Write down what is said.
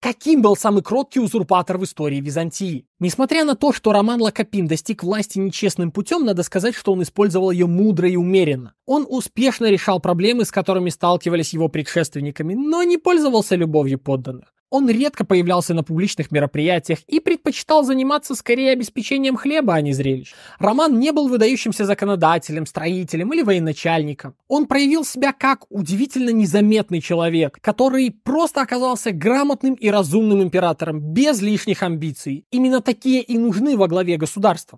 Каким был самый кроткий узурпатор в истории Византии? Несмотря на то, что Роман Лакопин достиг власти нечестным путем, надо сказать, что он использовал ее мудро и умеренно. Он успешно решал проблемы, с которыми сталкивались его предшественниками, но не пользовался любовью подданных. Он редко появлялся на публичных мероприятиях и предпочитал заниматься скорее обеспечением хлеба, а не зрелищ. Роман не был выдающимся законодателем, строителем или военачальником. Он проявил себя как удивительно незаметный человек, который просто оказался грамотным и разумным императором, без лишних амбиций. Именно такие и нужны во главе государства.